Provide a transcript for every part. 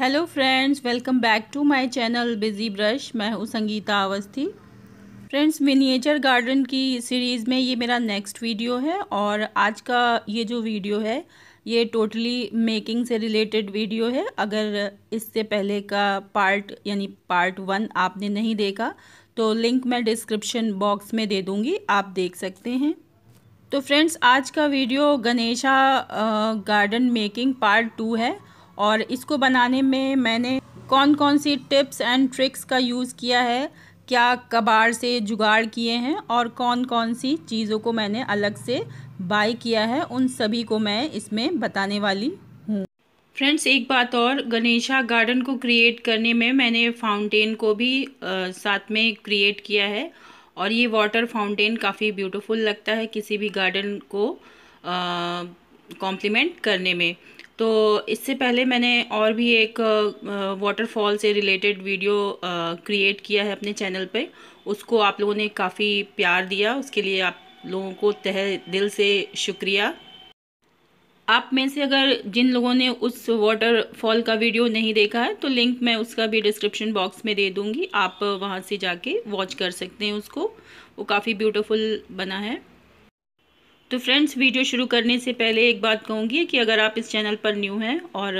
hello friends welcome back to my channel busy brush मैं हूँ Sangeeta Awasthi friends miniature garden की series में ये मेरा नेक्स्ट वीडियो है और आज का ये जो वीडियो है ये टोटली मेकिंग से रिलेटेड वीडियो है अगर इससे पहले का पार्ट यानी पार्ट वन आपने नहीं देखा तो लिंक मैं डिस्क्रिप्शन बॉक्स में दे दूँगी आप देख सकते हैं तो फ्रेंड्स आज का video Ganesha garden making part two है और इसको बनाने में मैंने कौन कौन सी टिप्स एंड ट्रिक्स का यूज़ किया है क्या कबाड़ से जुगाड़ किए हैं और कौन कौन सी चीज़ों को मैंने अलग से बाय किया है उन सभी को मैं इसमें बताने वाली हूँ फ्रेंड्स एक बात और गणेशा गार्डन को क्रिएट करने में मैंने फाउंटेन को भी आ, साथ में क्रिएट किया है और ये वाटर फाउंटेन काफ़ी ब्यूटीफुल लगता है किसी भी गार्डन को कॉम्प्लीमेंट करने में तो इससे पहले मैंने और भी एक वाटरफॉल से रिलेटेड वीडियो क्रिएट किया है अपने चैनल पे उसको आप लोगों ने काफ़ी प्यार दिया उसके लिए आप लोगों को तह दिल से शुक्रिया आप में से अगर जिन लोगों ने उस वाटरफॉल का वीडियो नहीं देखा है तो लिंक मैं उसका भी डिस्क्रिप्शन बॉक्स में दे दूंगी आप वहाँ से जाके वॉच कर सकते हैं उसको वो काफ़ी ब्यूटीफुल बना है तो फ्रेंड्स वीडियो शुरू करने से पहले एक बात कहूँगी कि अगर आप इस चैनल पर न्यू हैं और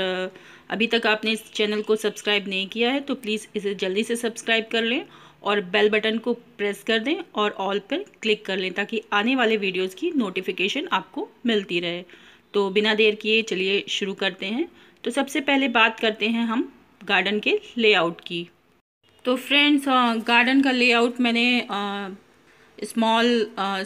अभी तक आपने इस चैनल को सब्सक्राइब नहीं किया है तो प्लीज़ इसे जल्दी से सब्सक्राइब कर लें और बेल बटन को प्रेस कर दें और ऑल पर क्लिक कर लें ताकि आने वाले वीडियोज़ की नोटिफिकेशन आपको मिलती रहे तो बिना देर किए चलिए शुरू करते हैं तो सबसे पहले बात करते हैं हम गार्डन के लेआउट की तो फ्रेंड्स हाँ, गार्डन का लेआउट मैंने आ, स्मॉल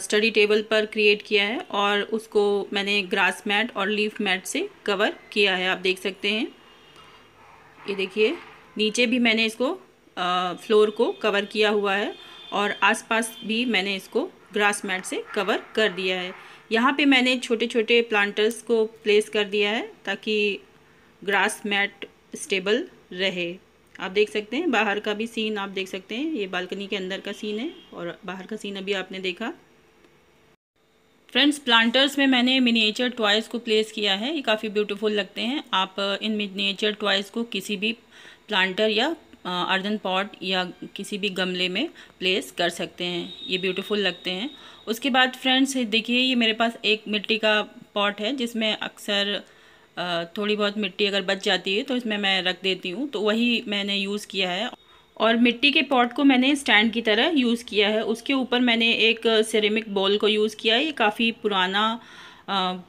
स्टडी टेबल पर क्रिएट किया है और उसको मैंने ग्रास मैट और लीफ मैट से कवर किया है आप देख सकते हैं ये देखिए नीचे भी मैंने इसको फ्लोर uh, को कवर किया हुआ है और आसपास भी मैंने इसको ग्रास मैट से कवर कर दिया है यहाँ पे मैंने छोटे छोटे प्लांटर्स को प्लेस कर दिया है ताकि ग्रास मैट स्टेबल रहे आप देख सकते हैं बाहर का भी सीन आप देख सकते हैं ये बालकनी के अंदर का सीन है और बाहर का सीन अभी आपने देखा फ्रेंड्स प्लांटर्स में मैंने मिनिएचर टॉयज़ को प्लेस किया है ये काफ़ी ब्यूटीफुल लगते हैं आप इन मिनिएचर टॉयज़ को किसी भी प्लांटर या अर्जन पॉट या किसी भी गमले में प्लेस कर सकते हैं ये ब्यूटीफुल लगते हैं उसके बाद फ्रेंड्स देखिए ये मेरे पास एक मिट्टी का पॉट है जिसमें अक्सर थोड़ी बहुत मिट्टी अगर बच जाती है तो इसमें मैं रख देती हूँ तो वही मैंने यूज़ किया है और मिट्टी के पॉट को मैंने स्टैंड की तरह यूज़ किया है उसके ऊपर मैंने एक सिरेमिक बॉल को यूज़ किया है ये काफ़ी पुराना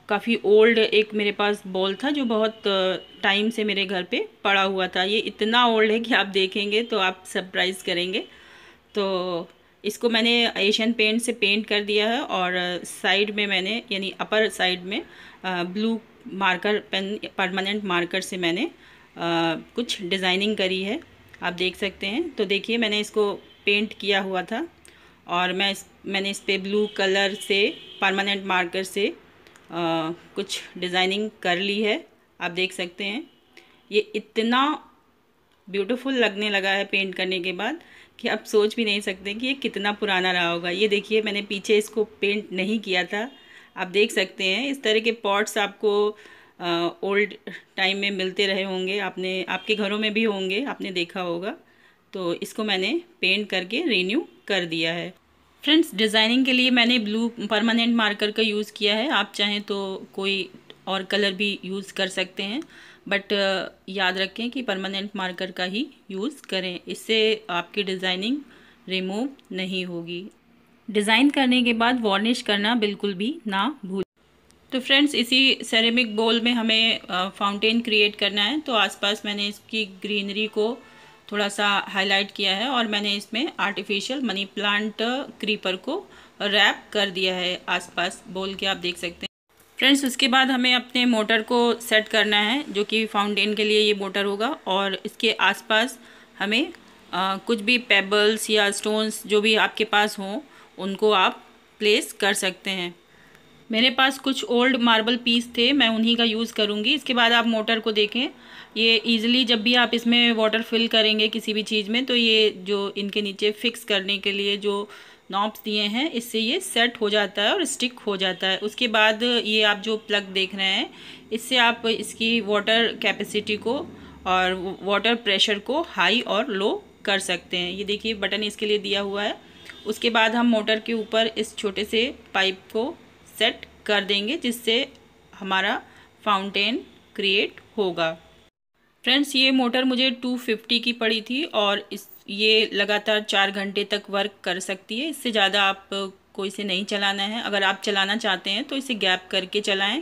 काफ़ी ओल्ड एक मेरे पास बॉल था जो बहुत टाइम से मेरे घर पे पड़ा हुआ था ये इतना ओल्ड है कि आप देखेंगे तो आप सरप्राइज़ करेंगे तो इसको मैंने एशियन पेंट से पेंट कर दिया है और साइड में मैंने यानी अपर साइड में blue marker pen permanent marker से मैंने आ, कुछ डिज़ाइनिंग करी है आप देख सकते हैं तो देखिए मैंने इसको पेंट किया हुआ था और मैं इस मैंने इस पर ब्लू कलर से परमानेंट मार्कर से आ, कुछ डिज़ाइनिंग कर ली है आप देख सकते हैं ये इतना ब्यूटीफुल लगने लगा है पेंट करने के बाद कि आप सोच भी नहीं सकते कि ये कितना पुराना रहा होगा ये देखिए मैंने पीछे इसको पेंट नहीं किया था आप देख सकते हैं इस तरह के पॉट्स आपको ओल्ड टाइम में मिलते रहे होंगे आपने आपके घरों में भी होंगे आपने देखा होगा तो इसको मैंने पेंट करके रीन्यू कर दिया है फ्रेंड्स डिज़ाइनिंग के लिए मैंने ब्लू परमानेंट मार्कर का यूज़ किया है आप चाहें तो कोई और कलर भी यूज़ कर सकते हैं बट याद रखें कि परमानेंट मार्कर का ही यूज़ करें इससे आपकी डिज़ाइनिंग रिमूव नहीं होगी डिज़ाइन करने के बाद वार्निश करना बिल्कुल भी ना भूल तो फ्रेंड्स इसी सेरेमिक बोल में हमें फाउंटेन क्रिएट करना है तो आसपास मैंने इसकी ग्रीनरी को थोड़ा सा हाईलाइट किया है और मैंने इसमें आर्टिफिशियल मनी प्लांट क्रीपर को रैप कर दिया है आसपास बोल के आप देख सकते हैं फ्रेंड्स उसके बाद हमें अपने मोटर को सेट करना है जो कि फाउंटेन के लिए ये मोटर होगा और इसके आसपास हमें आ, कुछ भी पेबल्स या स्टोन्स जो भी आपके पास हों उनको आप प्लेस कर सकते हैं मेरे पास कुछ ओल्ड मार्बल पीस थे मैं उन्हीं का यूज़ करूँगी इसके बाद आप मोटर को देखें ये ईज़िली जब भी आप इसमें वाटर फिल करेंगे किसी भी चीज़ में तो ये जो इनके नीचे फिक्स करने के लिए जो नॉब्स दिए हैं इससे ये सेट हो जाता है और स्टिक हो जाता है उसके बाद ये आप जो प्लग देख रहे हैं इससे आप इसकी वाटर कैपेसिटी को और वाटर प्रेशर को हाई और लो कर सकते हैं ये देखिए बटन इसके लिए दिया हुआ है उसके बाद हम मोटर के ऊपर इस छोटे से पाइप को सेट कर देंगे जिससे हमारा फाउंटेन क्रिएट होगा फ्रेंड्स ये मोटर मुझे 250 की पड़ी थी और इस ये लगातार चार घंटे तक वर्क कर सकती है इससे ज़्यादा आप को इसे नहीं चलाना है अगर आप चलाना चाहते हैं तो इसे गैप करके चलाएं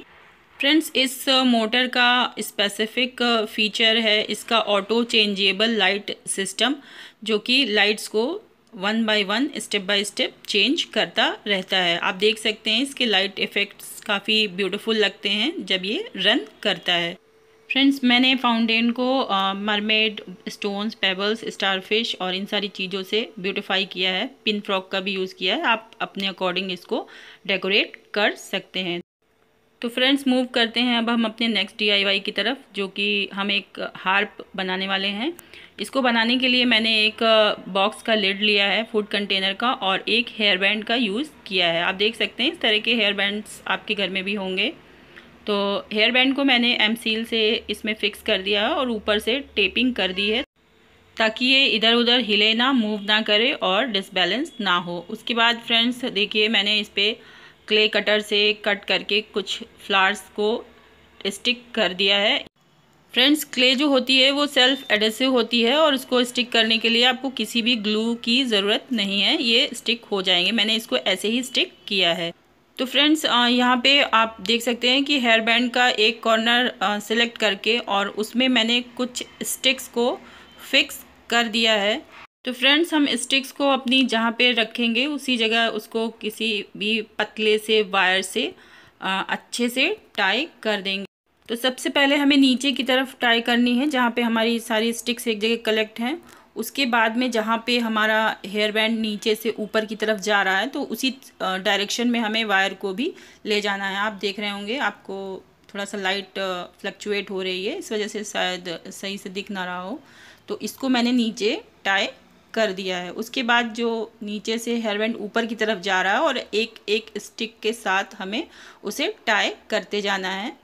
फ्रेंड्स इस मोटर का स्पेसिफिक फीचर है इसका ऑटो चेंजेबल लाइट सिस्टम जो कि लाइट्स को one by one step by step change करता रहता है आप देख सकते हैं इसके लाइट इफ़ेक्ट्स काफ़ी ब्यूटीफुल लगते हैं जब ये रन करता है फ्रेंड्स मैंने फाउंटेन को मरमेड स्टोन्स पेबल्स स्टारफिश और इन सारी चीज़ों से ब्यूटिफाई किया है पिन फ्रॉक का भी यूज़ किया है आप अपने अकॉर्डिंग इसको डेकोरेट कर सकते हैं तो फ्रेंड्स मूव करते हैं अब हम अपने नेक्स्ट डी की तरफ जो कि हम एक हार्प बनाने वाले हैं इसको बनाने के लिए मैंने एक बॉक्स का लिड लिया है फूड कंटेनर का और एक हेयर बैंड का यूज़ किया है आप देख सकते हैं इस तरह के हेयर बैंड्स आपके घर में भी होंगे तो हेयर बैंड को मैंने एम सील से इसमें फ़िक्स कर दिया है और ऊपर से टेपिंग कर दी है ताकि ये इधर उधर हिले ना मूव ना करे और डिसबैलेंस ना हो उसके बाद फ्रेंड्स देखिए मैंने इस पर क्ले कटर से कट करके कुछ फ्लावर्स को स्टिक कर दिया है फ्रेंड्स क्ले जो होती है वो सेल्फ एडेसिव होती है और इसको स्टिक करने के लिए आपको किसी भी ग्लू की ज़रूरत नहीं है ये स्टिक हो जाएंगे मैंने इसको ऐसे ही स्टिक किया है तो फ्रेंड्स यहाँ पे आप देख सकते हैं कि हेयर बैंड का एक कॉर्नर सेलेक्ट करके और उसमें मैंने कुछ स्टिक्स को फिक्स कर दिया है तो फ्रेंड्स हम स्टिक्स को अपनी जहाँ पे रखेंगे उसी जगह उसको किसी भी पतले से वायर से अच्छे से टाई कर देंगे तो सबसे पहले हमें नीचे की तरफ टाई करनी है जहाँ पे हमारी सारी स्टिक्स एक जगह कलेक्ट हैं उसके बाद में जहाँ पे हमारा हेयर बैंड नीचे से ऊपर की तरफ जा रहा है तो उसी डायरेक्शन में हमें वायर को भी ले जाना है आप देख रहे होंगे आपको थोड़ा सा लाइट फ्लक्चुएट हो रही है इस वजह से शायद सही से दिख ना रहा हो तो इसको मैंने नीचे टाई कर दिया है उसके बाद जो नीचे से हेयर बैंड ऊपर की तरफ जा रहा है और एक एक स्टिक के साथ हमें उसे टाई करते जाना है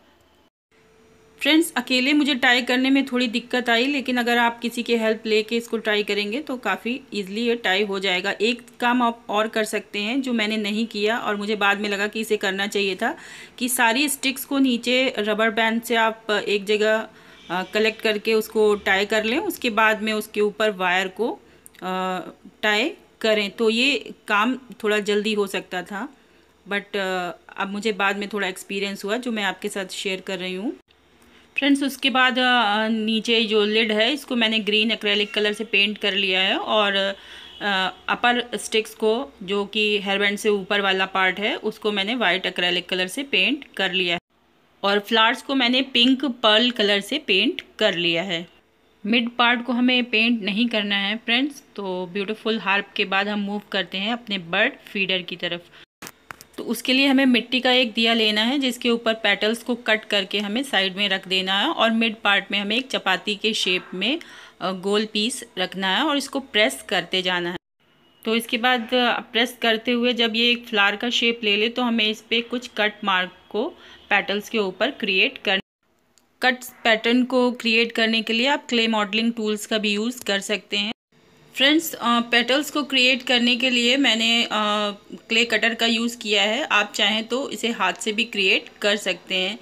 फ्रेंड्स अकेले मुझे ट्राई करने में थोड़ी दिक्कत आई लेकिन अगर आप किसी की हेल्प लेके इसको ट्राई करेंगे तो काफ़ी इजीली ये ट्राई हो जाएगा एक काम आप और कर सकते हैं जो मैंने नहीं किया और मुझे बाद में लगा कि इसे करना चाहिए था कि सारी स्टिक्स को नीचे रबर बैंड से आप एक जगह कलेक्ट करके उसको टाई कर लें उसके बाद में उसके ऊपर वायर को टाई करें तो ये काम थोड़ा जल्दी हो सकता था बट अब मुझे बाद में थोड़ा एक्सपीरियंस हुआ जो मैं आपके साथ शेयर कर रही हूँ फ्रेंड्स उसके बाद नीचे जो लिड है इसको मैंने ग्रीन एक्रेलिक कलर से पेंट कर लिया है और अपर स्टिक्स को जो कि हेयर बैंड से ऊपर वाला पार्ट है उसको मैंने वाइट एक्रेलिक कलर से पेंट कर लिया है और फ्लावर्स को मैंने पिंक पर्ल कलर से पेंट कर लिया है मिड पार्ट को हमें पेंट नहीं करना है फ्रेंड्स तो ब्यूटीफुल हार्प के बाद हम मूव करते हैं अपने बर्ड फीडर की तरफ तो उसके लिए हमें मिट्टी का एक दिया लेना है जिसके ऊपर पेटल्स को कट करके हमें साइड में रख देना है और मिड पार्ट में हमें एक चपाती के शेप में गोल पीस रखना है और इसको प्रेस करते जाना है तो इसके बाद प्रेस करते हुए जब ये एक फ्लावर का शेप ले ले तो हमें इस पर कुछ कट मार्क को पेटल्स के ऊपर क्रिएट कर कट पैटर्न को क्रिएट करने के लिए आप क्ले मॉडलिंग टूल्स का भी यूज़ कर सकते हैं फ्रेंड्स पेटल्स को क्रिएट करने के लिए मैंने क्ले कटर का यूज़ किया है आप चाहें तो इसे हाथ से भी क्रिएट कर सकते हैं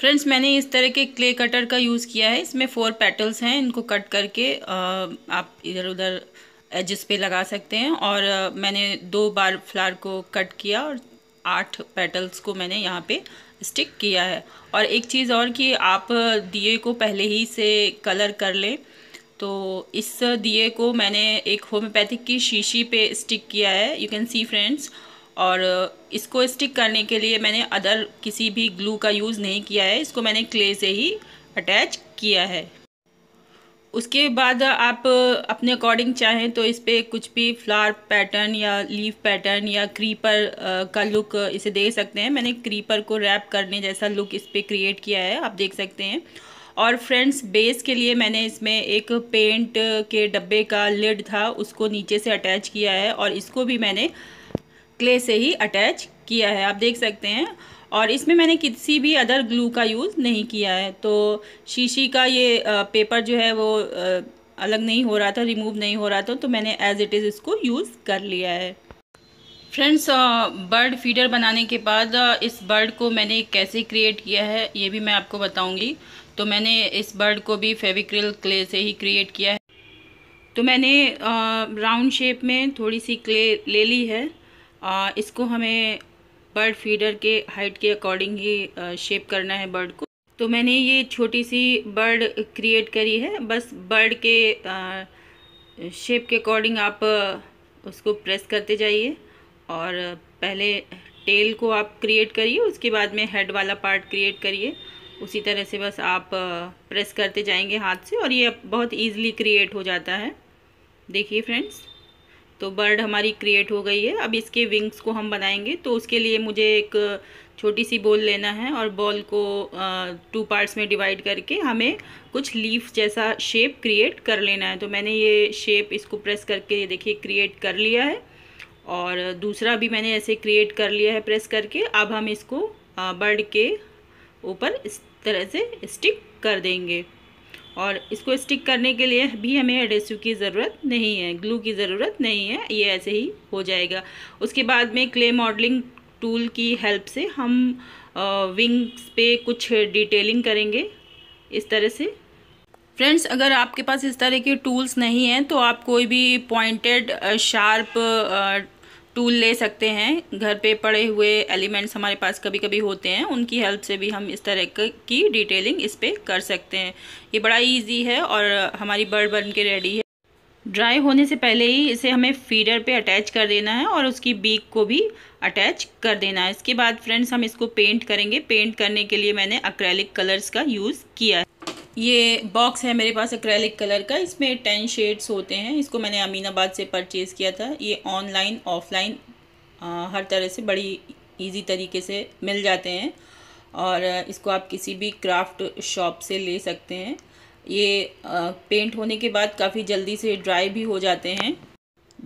फ्रेंड्स मैंने इस तरह के क्ले कटर का यूज़ किया है इसमें फोर पेटल्स हैं इनको कट करके आ, आप इधर उधर एजेस पे लगा सकते हैं और आ, मैंने दो बार फ्लावर को कट किया और आठ पेटल्स को मैंने यहाँ पे स्टिक किया है और एक चीज़ और कि आप दिए को पहले ही से कलर कर लें तो इस दिए को मैंने एक होम्योपैथिक की शीशी पे स्टिक किया है यू कैन सी फ्रेंड्स और इसको स्टिक करने के लिए मैंने अदर किसी भी ग्लू का यूज़ नहीं किया है इसको मैंने क्ले से ही अटैच किया है उसके बाद आप अपने अकॉर्डिंग चाहें तो इस पर कुछ भी फ्लावर पैटर्न या लीफ पैटर्न या क्रीपर का लुक इसे दे सकते हैं मैंने क्रीपर को रैप करने जैसा लुक इस पर क्रिएट किया है आप देख सकते हैं और फ्रेंड्स बेस के लिए मैंने इसमें एक पेंट के डब्बे का लिड था उसको नीचे से अटैच किया है और इसको भी मैंने क्ले से ही अटैच किया है आप देख सकते हैं और इसमें मैंने किसी भी अदर ग्लू का यूज़ नहीं किया है तो शीशी का ये पेपर जो है वो अलग नहीं हो रहा था रिमूव नहीं हो रहा था तो मैंने एज़ इट इज़ इसको यूज़ कर लिया है फ्रेंड्स बर्ड फीडर बनाने के बाद इस बर्ड को मैंने कैसे क्रिएट किया है ये भी मैं आपको बताऊंगी तो मैंने इस बर्ड को भी फेविक्रिल क्ले से ही क्रिएट किया है तो मैंने राउंड शेप में थोड़ी सी क्ले ले ली है आ, इसको हमें बर्ड फीडर के हाइट के अकॉर्डिंग ही शेप करना है बर्ड को तो मैंने ये छोटी सी बर्ड क्रिएट करी है बस बर्ड के आ, शेप के अकॉर्डिंग आप उसको प्रेस करते जाइए और पहले टेल को आप क्रिएट करिए उसके बाद में हेड वाला पार्ट क्रिएट करिए उसी तरह से बस आप प्रेस करते जाएंगे हाथ से और ये बहुत ईजिली क्रिएट हो जाता है देखिए फ्रेंड्स तो बर्ड हमारी क्रिएट हो गई है अब इसके विंग्स को हम बनाएंगे तो उसके लिए मुझे एक छोटी सी बॉल लेना है और बॉल को टू पार्ट्स में डिवाइड करके हमें कुछ लीफ जैसा शेप क्रिएट कर लेना है तो मैंने ये शेप इसको प्रेस करके देखिए क्रिएट कर लिया है और दूसरा भी मैंने ऐसे क्रिएट कर लिया है प्रेस करके अब हम इसको बर्ड के ऊपर तरह से स्टिक कर देंगे और इसको स्टिक करने के लिए भी हमें एडेसिव की ज़रूरत नहीं है ग्लू की ज़रूरत नहीं है ये ऐसे ही हो जाएगा उसके बाद में क्ले मॉडलिंग टूल की हेल्प से हम विंग्स पे कुछ डिटेलिंग करेंगे इस तरह से फ्रेंड्स अगर आपके पास इस तरह के टूल्स नहीं हैं तो आप कोई भी पॉइंटेड शार्प टूल ले सकते हैं घर पे पड़े हुए एलिमेंट्स हमारे पास कभी कभी होते हैं उनकी हेल्प से भी हम इस तरह की डिटेलिंग इस पर कर सकते हैं ये बड़ा इजी है और हमारी बर्ड बन के रेडी है ड्राई होने से पहले ही इसे हमें फीडर पे अटैच कर देना है और उसकी बीक को भी अटैच कर देना है इसके बाद फ्रेंड्स हम इसको पेंट करेंगे पेंट करने के लिए मैंने अक्रैलिक कलर्स का यूज़ किया है ये बॉक्स है मेरे पास एक्रेलिक कलर का इसमें टेन शेड्स होते हैं इसको मैंने अमीनाबाद से परचेज़ किया था ये ऑनलाइन ऑफलाइन हर तरह से बड़ी इजी तरीके से मिल जाते हैं और इसको आप किसी भी क्राफ्ट शॉप से ले सकते हैं ये आ, पेंट होने के बाद काफ़ी जल्दी से ड्राई भी हो जाते हैं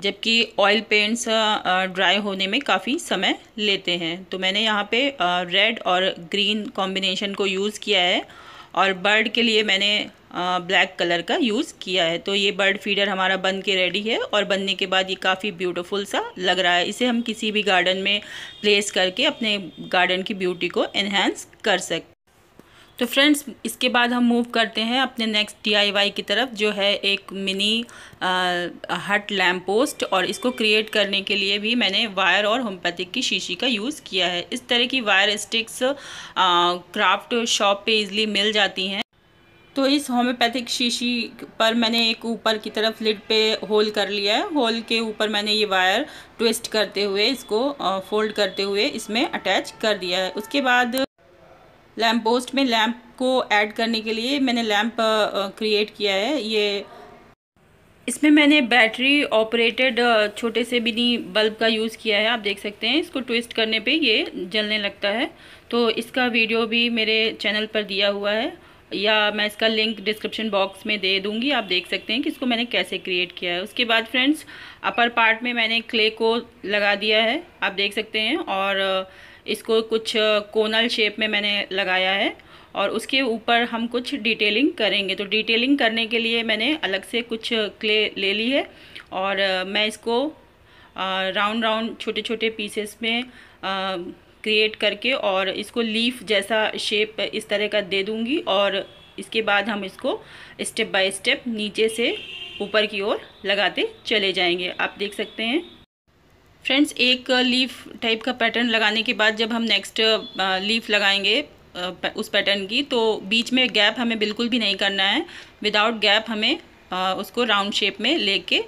जबकि ऑयल पेंट्स ड्राई होने में काफ़ी समय लेते हैं तो मैंने यहाँ पे रेड और ग्रीन कॉम्बिनेशन को यूज़ किया है और बर्ड के लिए मैंने ब्लैक कलर का यूज़ किया है तो ये बर्ड फीडर हमारा बन के रेडी है और बनने के बाद ये काफ़ी ब्यूटीफुल सा लग रहा है इसे हम किसी भी गार्डन में प्लेस करके अपने गार्डन की ब्यूटी को इन्हेंस कर सकते तो फ्रेंड्स इसके बाद हम मूव करते हैं अपने नेक्स्ट डीआईवाई की तरफ जो है एक मिनी हट लैम्प पोस्ट और इसको क्रिएट करने के लिए भी मैंने वायर और होम्योपैथिक की शीशी का यूज़ किया है इस तरह की वायर स्टिक्स क्राफ्ट शॉप पे इजली मिल जाती हैं तो इस होम्योपैथिक शीशी पर मैंने एक ऊपर की तरफ लिड पे होल कर लिया है होल के ऊपर मैंने ये वायर ट्विस्ट करते हुए इसको फोल्ड करते हुए इसमें अटैच कर दिया है उसके बाद लैम्प पोस्ट में लैम्प को ऐड करने के लिए मैंने लैम्प क्रिएट किया है ये इसमें मैंने बैटरी ऑपरेटेड छोटे से नहीं बल्ब का यूज़ किया है आप देख सकते हैं इसको ट्विस्ट करने पे ये जलने लगता है तो इसका वीडियो भी मेरे चैनल पर दिया हुआ है या मैं इसका लिंक डिस्क्रिप्शन बॉक्स में दे दूंगी आप देख सकते हैं कि इसको मैंने कैसे क्रिएट किया है उसके बाद फ्रेंड्स अपर पार्ट में मैंने क्ले को लगा दिया है आप देख सकते हैं और इसको कुछ कोनल शेप में मैंने लगाया है और उसके ऊपर हम कुछ डिटेलिंग करेंगे तो डिटेलिंग करने के लिए मैंने अलग से कुछ क्ले ले ली है और मैं इसको राउंड राउंड छोटे छोटे पीसेस में क्रिएट करके और इसको लीफ जैसा शेप इस तरह का दे दूँगी और इसके बाद हम इसको स्टेप बाय स्टेप नीचे से ऊपर की ओर लगाते चले जाएंगे आप देख सकते हैं फ्रेंड्स एक लीफ टाइप का पैटर्न लगाने के बाद जब हम नेक्स्ट लीफ लगाएंगे उस पैटर्न की तो बीच में गैप हमें बिल्कुल भी नहीं करना है विदाउट गैप हमें उसको राउंड शेप में लेके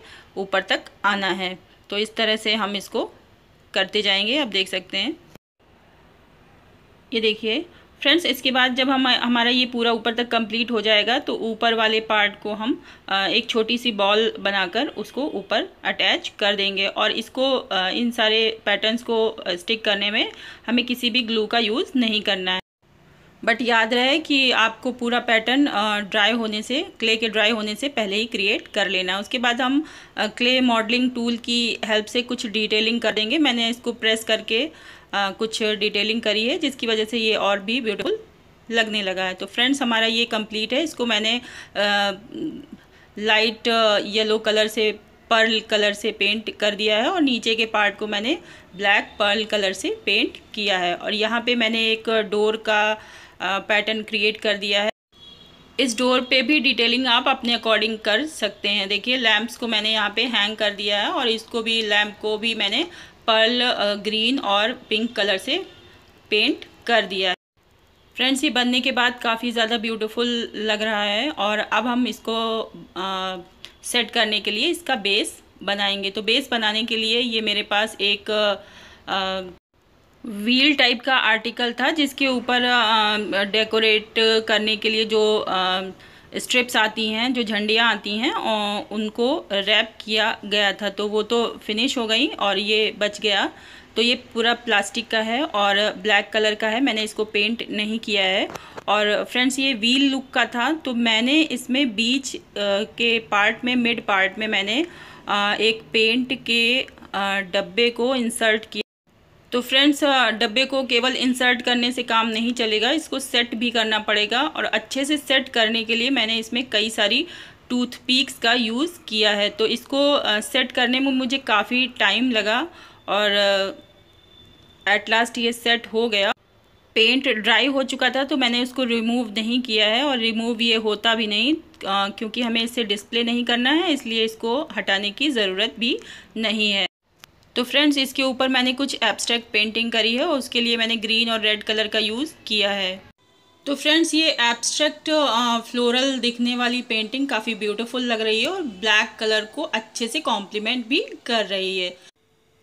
ऊपर तक आना है तो इस तरह से हम इसको करते जाएंगे आप देख सकते हैं ये देखिए फ्रेंड्स इसके बाद जब हम हमारा ये पूरा ऊपर तक कंप्लीट हो जाएगा तो ऊपर वाले पार्ट को हम एक छोटी सी बॉल बनाकर उसको ऊपर अटैच कर देंगे और इसको इन सारे पैटर्न्स को स्टिक करने में हमें किसी भी ग्लू का यूज़ नहीं करना है बट याद रहे कि आपको पूरा पैटर्न ड्राई होने से क्ले के ड्राई होने से पहले ही क्रिएट कर लेना है उसके बाद हम क्ले मॉडलिंग टूल की हेल्प से कुछ डिटेलिंग कर देंगे मैंने इसको प्रेस करके आ, कुछ डिटेलिंग करी है जिसकी वजह से ये और भी ब्यूटीफुल लगने लगा है तो फ्रेंड्स हमारा ये कंप्लीट है इसको मैंने आ, लाइट येलो कलर से पर्ल कलर से पेंट कर दिया है और नीचे के पार्ट को मैंने ब्लैक पर्ल कलर से पेंट किया है और यहाँ पे मैंने एक डोर का पैटर्न क्रिएट कर दिया है इस डोर पे भी डिटेलिंग आप अपने अकॉर्डिंग कर सकते हैं देखिए लैम्प्स को मैंने यहाँ पे हैंग कर दिया है और इसको भी लैम्प को भी मैंने पर्ल ग्रीन और पिंक कलर से पेंट कर दिया है फ्रेंड्स ये बनने के बाद काफ़ी ज़्यादा ब्यूटीफुल लग रहा है और अब हम इसको आ, सेट करने के लिए इसका बेस बनाएंगे तो बेस बनाने के लिए ये मेरे पास एक आ, व्हील टाइप का आर्टिकल था जिसके ऊपर डेकोरेट करने के लिए जो आ, स्ट्रिप्स आती हैं जो झंडियाँ आती हैं और उनको रैप किया गया था तो वो तो फिनिश हो गई और ये बच गया तो ये पूरा प्लास्टिक का है और ब्लैक कलर का है मैंने इसको पेंट नहीं किया है और फ्रेंड्स ये व्हील लुक का था तो मैंने इसमें बीच के पार्ट में मिड पार्ट में मैंने एक पेंट के डब्बे को इंसर्ट किया तो फ्रेंड्स डब्बे को केवल इंसर्ट करने से काम नहीं चलेगा इसको सेट भी करना पड़ेगा और अच्छे से सेट करने के लिए मैंने इसमें कई सारी टूथ पिक्स का यूज़ किया है तो इसको सेट करने में मुझे काफ़ी टाइम लगा और एट लास्ट ये सेट हो गया पेंट ड्राई हो चुका था तो मैंने उसको रिमूव नहीं किया है और रिमूव ये होता भी नहीं क्योंकि हमें इसे डिस्प्ले नहीं करना है इसलिए इसको हटाने की ज़रूरत भी नहीं है तो फ्रेंड्स इसके ऊपर मैंने कुछ एब्स्ट्रैक्ट पेंटिंग करी है उसके लिए मैंने ग्रीन और रेड कलर का यूज़ किया है तो फ्रेंड्स ये एब्स्ट्रैक्ट फ्लोरल दिखने वाली पेंटिंग काफ़ी ब्यूटीफुल लग रही है और ब्लैक कलर को अच्छे से कॉम्प्लीमेंट भी कर रही है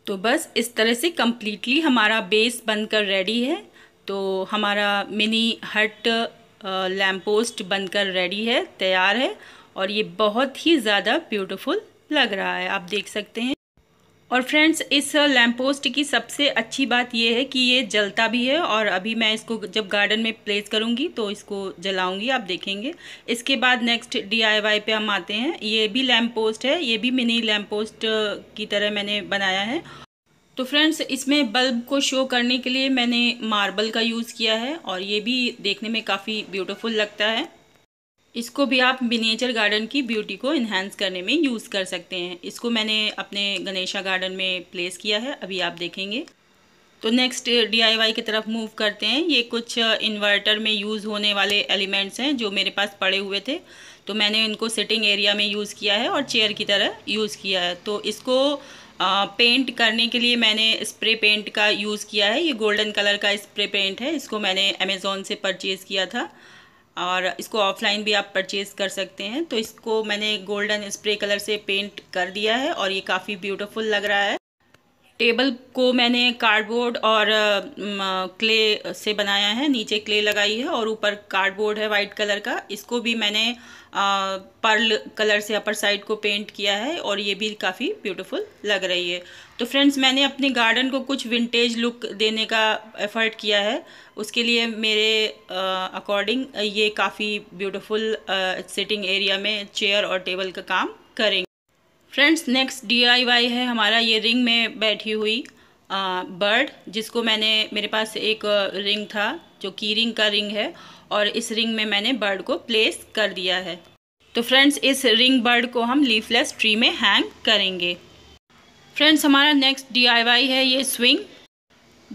तो बस इस तरह से कम्प्लीटली हमारा बेस बनकर रेडी है तो हमारा मिनी हट लैम्प पोस्ट बनकर रेडी है तैयार है और ये बहुत ही ज़्यादा ब्यूटीफुल लग रहा है आप देख सकते हैं और फ्रेंड्स इस लैम्प पोस्ट की सबसे अच्छी बात यह है कि ये जलता भी है और अभी मैं इसको जब गार्डन में प्लेस करूंगी तो इसको जलाऊँगी आप देखेंगे इसके बाद नेक्स्ट डीआईवाई पे हम आते हैं ये भी लैम्प पोस्ट है ये भी मिनी लैम्प पोस्ट की तरह मैंने बनाया है तो फ्रेंड्स इसमें बल्ब को शो करने के लिए मैंने मार्बल का यूज़ किया है और ये भी देखने में काफ़ी ब्यूटिफुल लगता है इसको भी आप मिनेचर गार्डन की ब्यूटी को इन्हेंस करने में यूज़ कर सकते हैं इसको मैंने अपने गणेशा गार्डन में प्लेस किया है अभी आप देखेंगे तो नेक्स्ट डीआईवाई uh, की तरफ मूव करते हैं ये कुछ इन्वर्टर uh, में यूज़ होने वाले एलिमेंट्स हैं जो मेरे पास पड़े हुए थे तो मैंने इनको सिटिंग एरिया में यूज़ किया है और चेयर की तरह यूज़ किया है तो इसको आ, uh, पेंट करने के लिए मैंने स्प्रे पेंट का यूज़ किया है ये गोल्डन कलर का स्प्रे पेंट है इसको मैंने अमेज़ोन से परचेज़ किया था और इसको ऑफलाइन भी आप परचेज़ कर सकते हैं तो इसको मैंने गोल्डन स्प्रे कलर से पेंट कर दिया है और ये काफ़ी ब्यूटीफुल लग रहा है टेबल को मैंने कार्डबोर्ड और क्ले से बनाया है नीचे क्ले लगाई है और ऊपर कार्डबोर्ड है वाइट कलर का इसको भी मैंने पर्ल कलर से अपर साइड को पेंट किया है और ये भी काफ़ी ब्यूटीफुल लग रही है तो फ्रेंड्स मैंने अपने गार्डन को कुछ विंटेज लुक देने का एफर्ट किया है उसके लिए मेरे अकॉर्डिंग ये काफ़ी ब्यूटीफुल सिटिंग एरिया में चेयर और टेबल का काम करेंगे फ्रेंड्स नेक्स्ट डीआईवाई है हमारा ये रिंग में बैठी हुई बर्ड जिसको मैंने मेरे पास एक रिंग था जो की रिंग का रिंग है और इस रिंग में मैंने बर्ड को प्लेस कर दिया है तो फ्रेंड्स इस रिंग बर्ड को हम लीफलेस ट्री में हैंग करेंगे फ्रेंड्स हमारा नेक्स्ट डीआईवाई है ये स्विंग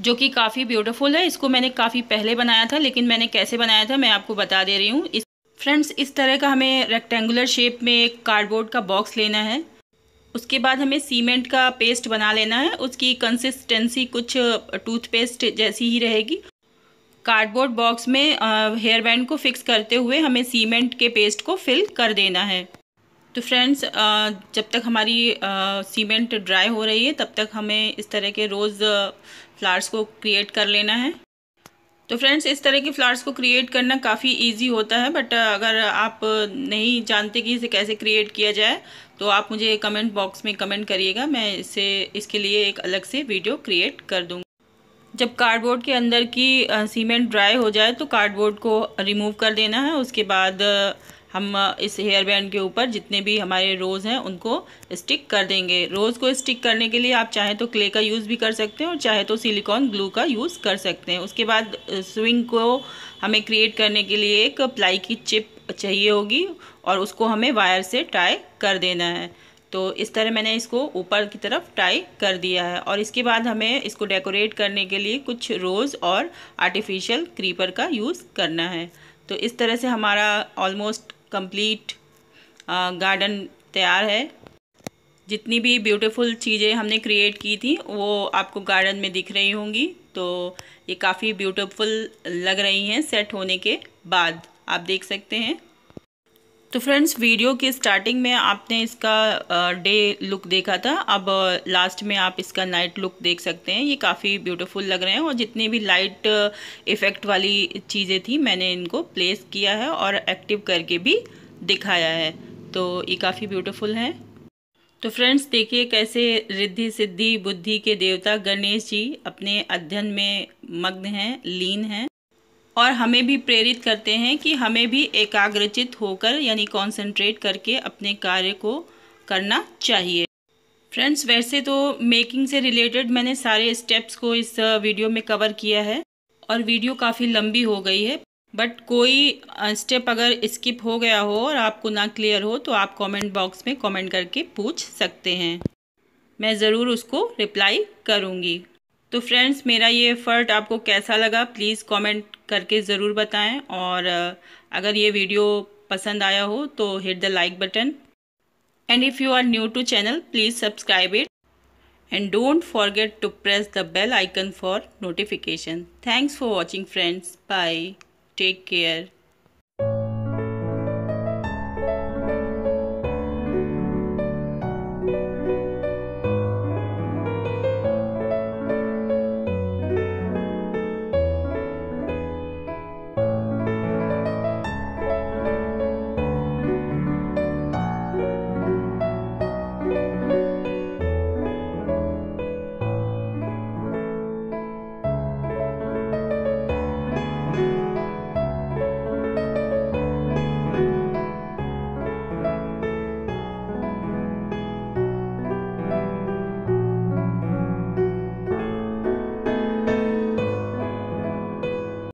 जो कि काफ़ी ब्यूटीफुल है इसको मैंने काफ़ी पहले बनाया था लेकिन मैंने कैसे बनाया था मैं आपको बता दे रही हूँ इस फ्रेंड्स इस तरह का हमें रेक्टेंगुलर शेप में एक कार्डबोर्ड का बॉक्स लेना है उसके बाद हमें सीमेंट का पेस्ट बना लेना है उसकी कंसिस्टेंसी कुछ टूथपेस्ट जैसी ही रहेगी कार्डबोर्ड बॉक्स में हेयर बैंड को फिक्स करते हुए हमें सीमेंट के पेस्ट को फिल कर देना है तो फ्रेंड्स जब तक हमारी सीमेंट ड्राई हो रही है तब तक हमें इस तरह के रोज़ फ्लावर्स को क्रिएट कर लेना है तो फ्रेंड्स इस तरह के फ्लावर्स को क्रिएट करना काफ़ी इजी होता है बट अगर आप नहीं जानते कि इसे कैसे क्रिएट किया जाए तो आप मुझे कमेंट बॉक्स में कमेंट करिएगा मैं इसे इसके लिए एक अलग से वीडियो क्रिएट कर दूँगी जब कार्डबोर्ड के अंदर की सीमेंट ड्राई हो जाए तो कार्डबोर्ड को रिमूव कर देना है उसके बाद हम इस हेयर बैंड के ऊपर जितने भी हमारे रोज़ हैं उनको स्टिक कर देंगे रोज़ को स्टिक करने के लिए आप चाहे तो क्ले का यूज़ भी कर सकते हैं और चाहे तो सिलिकॉन ग्लू का यूज़ कर सकते हैं उसके बाद स्विंग को हमें क्रिएट करने के लिए एक प्लाई की चिप चाहिए होगी और उसको हमें वायर से टाई कर देना है तो इस तरह मैंने इसको ऊपर की तरफ टाई कर दिया है और इसके बाद हमें इसको डेकोरेट करने के लिए कुछ रोज़ और आर्टिफिशियल क्रीपर का यूज़ करना है तो इस तरह से हमारा ऑलमोस्ट कंप्लीट गार्डन तैयार है जितनी भी ब्यूटीफुल चीज़ें हमने क्रिएट की थी वो आपको गार्डन में दिख रही होंगी तो ये काफ़ी ब्यूटीफुल लग रही हैं सेट होने के बाद आप देख सकते हैं तो फ्रेंड्स वीडियो की स्टार्टिंग में आपने इसका डे लुक देखा था अब लास्ट में आप इसका नाइट लुक देख सकते हैं ये काफ़ी ब्यूटीफुल लग रहे हैं और जितनी भी लाइट इफ़ेक्ट वाली चीज़ें थी मैंने इनको प्लेस किया है और एक्टिव करके भी दिखाया है तो ये काफ़ी ब्यूटीफुल है तो फ्रेंड्स देखिए कैसे रिद्धि सिद्धि बुद्धि के देवता गणेश जी अपने अध्ययन में मग्न हैं लीन हैं और हमें भी प्रेरित करते हैं कि हमें भी एकाग्रचित होकर यानी कंसंट्रेट करके अपने कार्य को करना चाहिए फ्रेंड्स वैसे तो मेकिंग से रिलेटेड मैंने सारे स्टेप्स को इस वीडियो में कवर किया है और वीडियो काफ़ी लंबी हो गई है बट कोई स्टेप अगर स्किप हो गया हो और आपको ना क्लियर हो तो आप कमेंट बॉक्स में कमेंट करके पूछ सकते हैं मैं ज़रूर उसको रिप्लाई करूँगी तो फ्रेंड्स मेरा ये फ़र्ट आपको कैसा लगा प्लीज़ कमेंट करके ज़रूर बताएं और अगर ये वीडियो पसंद आया हो तो hit the like button and if you are new to channel please subscribe it and don't forget to press the bell icon for notification thanks for watching friends bye take care